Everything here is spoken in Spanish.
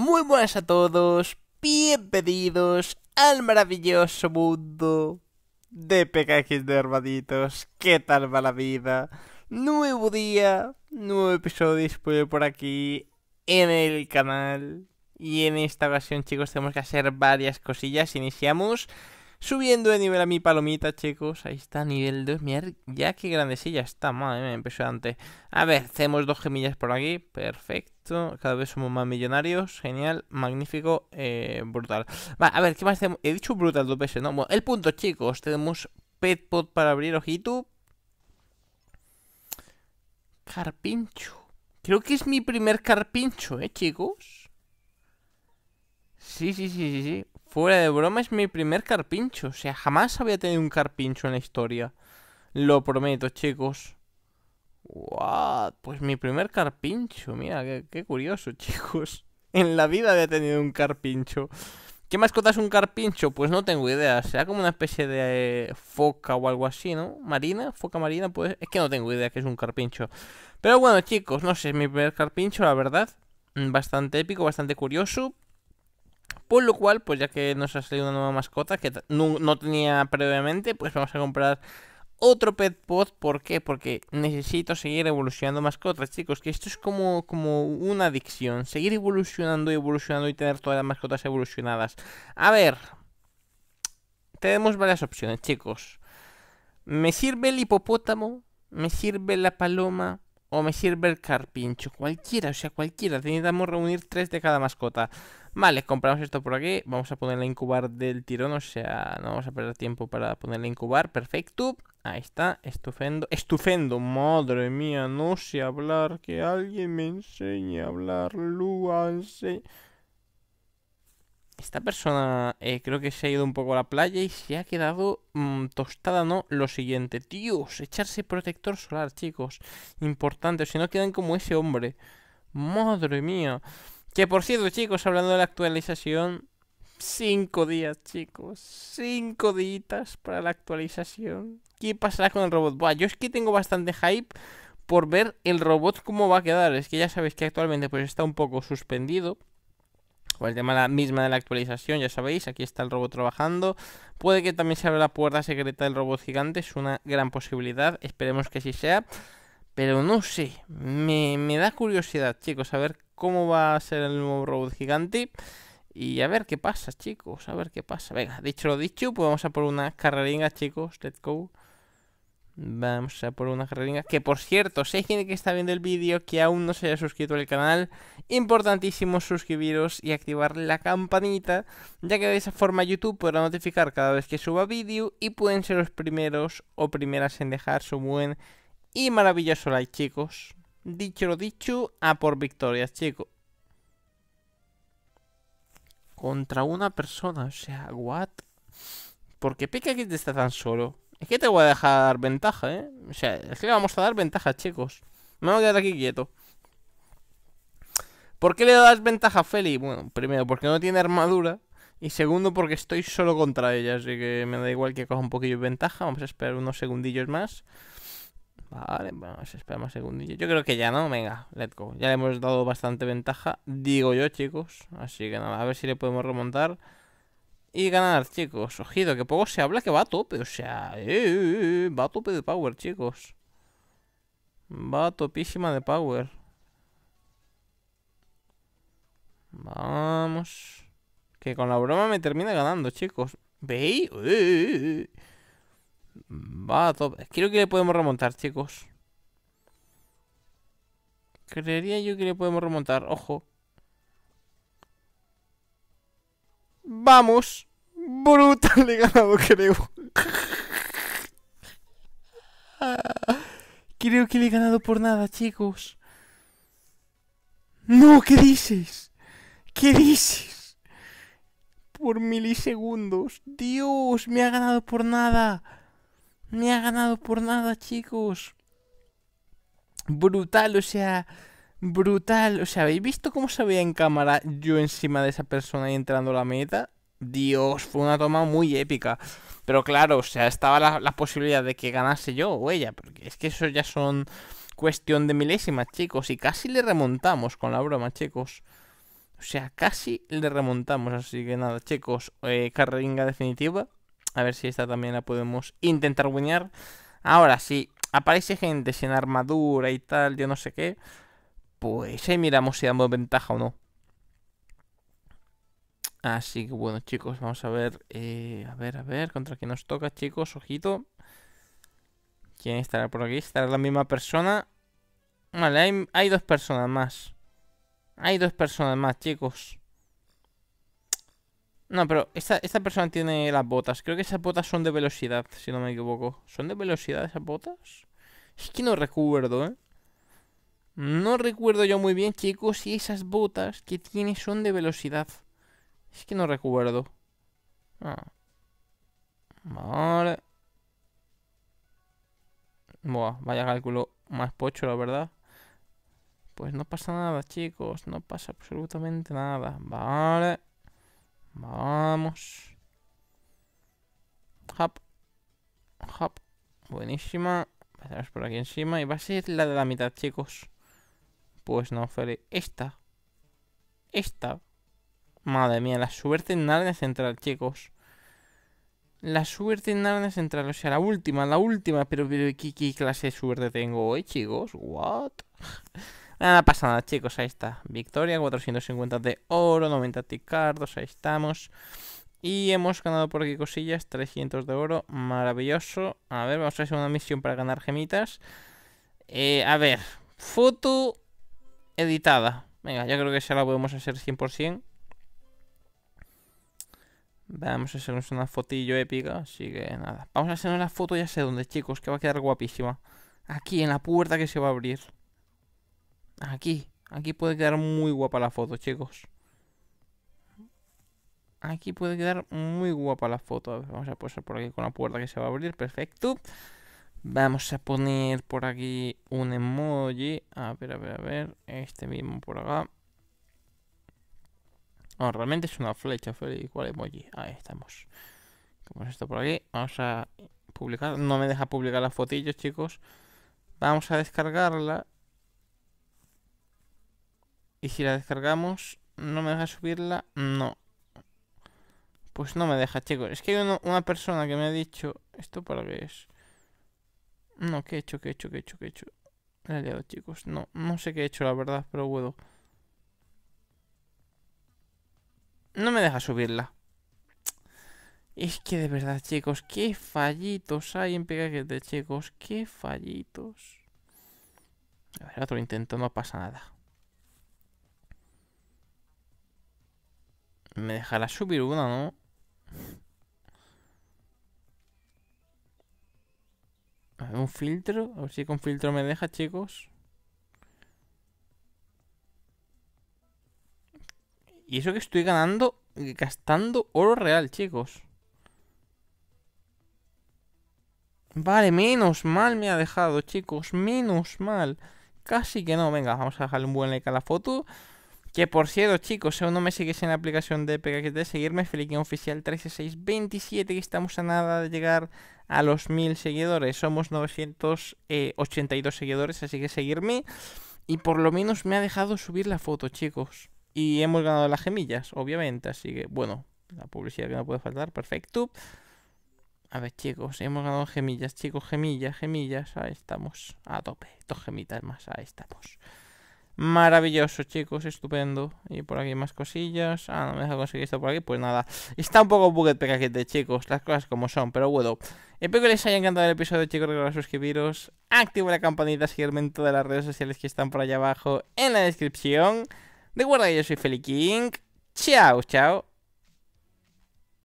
Muy buenas a todos, bienvenidos al maravilloso mundo de PKX de Hermanitos. ¿Qué tal va la vida? Nuevo día, nuevo episodio disponible por aquí en el canal. Y en esta ocasión, chicos, tenemos que hacer varias cosillas. Iniciamos Subiendo de nivel a mi palomita, chicos. Ahí está, nivel 2. Mirad ya qué grandecilla está. Madre mía, impresionante. A ver, hacemos dos gemillas por aquí. Perfecto. Cada vez somos más millonarios. Genial, magnífico, eh, brutal. Va, a ver, ¿qué más hacemos? He dicho brutal dos veces, ¿no? el punto, chicos. Tenemos Petpot para abrir, ojito. Carpincho. Creo que es mi primer carpincho, ¿eh, chicos? Sí, sí, sí, sí, sí fuera de broma, es mi primer carpincho. O sea, jamás había tenido un carpincho en la historia. Lo prometo, chicos. What? Pues mi primer carpincho. Mira, qué, qué curioso, chicos. En la vida había tenido un carpincho. ¿Qué mascota es un carpincho? Pues no tengo idea. Será como una especie de foca o algo así, ¿no? Marina, foca marina, pues. Es que no tengo idea que es un carpincho. Pero bueno, chicos, no sé, es mi primer carpincho, la verdad. Mm, bastante épico, bastante curioso. Por lo cual, pues ya que nos ha salido una nueva mascota que no, tenía previamente, pues vamos a comprar otro pet pod. ¿Por qué? Porque necesito seguir evolucionando mascotas, chicos. Que esto es como una adicción. Seguir evolucionando y evolucionando y tener todas las mascotas evolucionadas. A ver. Tenemos varias opciones, chicos. Me sirve el hipopótamo. Me sirve la paloma. O me sirve el carpincho. Cualquiera, o sea, cualquiera. Necesitamos reunir tres de cada mascota. Vale, compramos esto por aquí. Vamos a ponerla a incubar del tirón. O sea, no vamos a perder tiempo para ponerla a incubar. Perfecto. Ahí está. estufendo, estufendo Madre mía, no sé hablar. Que alguien me enseñe a hablar. Luanse esta persona eh, creo que se ha ido un poco a la playa y se ha quedado mm, tostada, ¿no? Lo siguiente, tíos, echarse protector solar, chicos. Importante, si no quedan como ese hombre. Madre mía. Que por cierto, chicos, hablando de la actualización, cinco días, chicos. Cinco días para la actualización. ¿Qué pasará con el robot? Buah, yo es que tengo bastante hype por ver el robot cómo va a quedar. Es que ya sabéis que actualmente pues está un poco suspendido con el tema la misma de la actualización, ya sabéis, aquí está el robot trabajando. Puede que también se abra la puerta secreta del robot gigante, es una gran posibilidad, esperemos que sí sea. Pero no sé, me, me da curiosidad, chicos, a ver cómo va a ser el nuevo robot gigante. Y a ver qué pasa, chicos, a ver qué pasa. Venga, dicho lo dicho, pues vamos a por una carreringa, chicos, let's go. Vamos a por una carrerina. Que por cierto, si hay gente que está viendo el vídeo que aún no se haya suscrito al canal, importantísimo suscribiros y activar la campanita, ya que de esa forma YouTube podrá notificar cada vez que suba vídeo y pueden ser los primeros o primeras en dejar su buen y maravilloso like, chicos. Dicho lo dicho, a por victorias, chicos. Contra una persona, o sea, what? ¿Por qué está tan solo? Es que te voy a dejar dar ventaja, ¿eh? O sea, es que le vamos a dar ventaja, chicos. Me voy a quedar aquí quieto. ¿Por qué le das ventaja a Feli? Bueno, primero, porque no tiene armadura. Y segundo, porque estoy solo contra ella. Así que me da igual que coja un poquillo de ventaja. Vamos a esperar unos segundillos más. Vale, vamos a esperar más segundillos. Yo creo que ya no. Venga, let's go. Ya le hemos dado bastante ventaja. Digo yo, chicos. Así que nada, a ver si le podemos remontar y ganar, chicos. Ojito, que poco se habla que va a tope, o sea, eh, eh, eh, va a tope de power, chicos. Va topísima de power. Vamos. Que con la broma me termina ganando, chicos. ¿Veis? va a tope. Creo que le podemos remontar, chicos. Creería yo que le podemos remontar, ojo. Vamos. Brutal he ganado, creo. Creo que le he ganado por nada, chicos. No, ¿qué dices? ¿Qué dices? Por milisegundos. Dios, me ha ganado por nada. Me ha ganado por nada, chicos. Brutal, o sea brutal. O sea, ¿habéis visto cómo se veía en cámara yo encima de esa persona y entrando a la meta? Dios, fue una toma muy épica. Pero claro, o sea, estaba la, posibilidad de que ganase yo o ella, porque es que eso ya son cuestión de milésimas, chicos. Y casi le remontamos con la broma, chicos. O sea, casi le remontamos. Así que nada, chicos, eh, carringa definitiva. A ver si esta también la podemos intentar guiñar Ahora, sí aparece gente sin armadura y tal, yo no sé qué, pues ahí miramos si damos ventaja o no. Así que bueno, chicos, vamos a ver. Eh, a ver, a ver, contra quién nos toca, chicos. Ojito. ¿Quién estará por aquí? ¿Estará la misma persona? Vale, hay, dos personas más. Hay dos personas más, chicos. No, pero esta, esta persona tiene las botas. Creo que esas botas son de velocidad, si no me equivoco. ¿Son de velocidad esas botas? Es que no recuerdo, ¿eh? No recuerdo yo muy bien, chicos, si esas botas que tiene son de velocidad. Es que no recuerdo. Ah. Vale. Buah, vaya cálculo más pocho, la verdad. Pues no pasa nada, chicos. No pasa absolutamente nada. Vale. Vamos. Hop. Hop. Buenísima. Pasamos por aquí encima y va a ser la de la mitad, chicos. Pues no, Feli. Esta. Esta. Madre mía, la suerte en Narnia Central, chicos. La suerte en Narnia Central. O sea, la última, la última. Pero, pero ¿qué, clase de suerte tengo hoy, chicos? ¿What? nada pasa nada, chicos. Ahí está. Victoria, 450 de oro, 90 ticardos. Ahí estamos. Y hemos ganado por aquí cosillas, 300 de oro, maravilloso. A ver, vamos a hacer una misión para ganar gemitas. Eh, a ver, foto editada. Venga, ya creo que ya la podemos hacer 100%. Vamos a hacernos una fotillo épica, así que nada. Vamos a hacer una foto ya sé dónde, chicos, que va a quedar guapísima. Aquí, en la puerta que se va a abrir. Aquí, aquí puede quedar muy guapa la foto, chicos. Aquí puede quedar muy guapa la foto. vamos a pasar por aquí con la puerta que se va a abrir, perfecto. Vamos a poner por aquí un emoji. A ver, a ver, a ver. Este mismo por acá. No, realmente es una flecha, Feli. ¿Cuál emoji? Ahí estamos. Como esto por aquí. Vamos a publicar. No me deja publicar las fotillos, chicos. Vamos a descargarla. Y si la descargamos, ¿no me deja subirla? No. Pues no me deja, chicos. Es que hay una persona que me ha dicho... ¿Esto para qué es? No, ¿qué he hecho? ¿Qué he hecho? ¿Qué he hecho? ¿Qué he hecho? he chicos. No, no sé qué he hecho, la verdad, pero puedo No me deja subirla. Es que de verdad, chicos, qué fallitos hay en de chicos. Qué fallitos. A ver, otro intento, no pasa nada. Me dejará subir una, ¿no? un filtro. A ver si con filtro me deja, chicos. Y eso que estoy ganando, eh, gastando oro real, chicos. Vale, menos mal me ha dejado, chicos. Menos mal. Casi que no. Venga, vamos a dejarle un buen like a la foto. Que por cierto, chicos, si aún no me sigues en la aplicación de PKQT, seguirme, Feliquín Oficial 13627, que estamos a nada de llegar a los 1000 seguidores. Somos 982 seguidores, así que seguirme. Y por lo menos me ha dejado subir la foto, chicos. Y hemos ganado las gemillas, obviamente, así que bueno, la publicidad que no puede faltar, perfecto. A ver, chicos, hemos ganado gemillas, chicos, gemillas, gemillas, ahí estamos, a tope, dos gemitas más, ahí estamos. Maravilloso, chicos, estupendo. Y por aquí más cosillas. Ah, no me deja conseguir esto por aquí. Pues nada. Está un poco bucket pecaquete, chicos. Las cosas como son. Pero bueno. Espero que les haya encantado el episodio, chicos. Recuerda suscribiros. Activo la campanita. Seguirme en todas las redes sociales que están por allá abajo en la descripción. De que yo soy Feli King Chao, chao.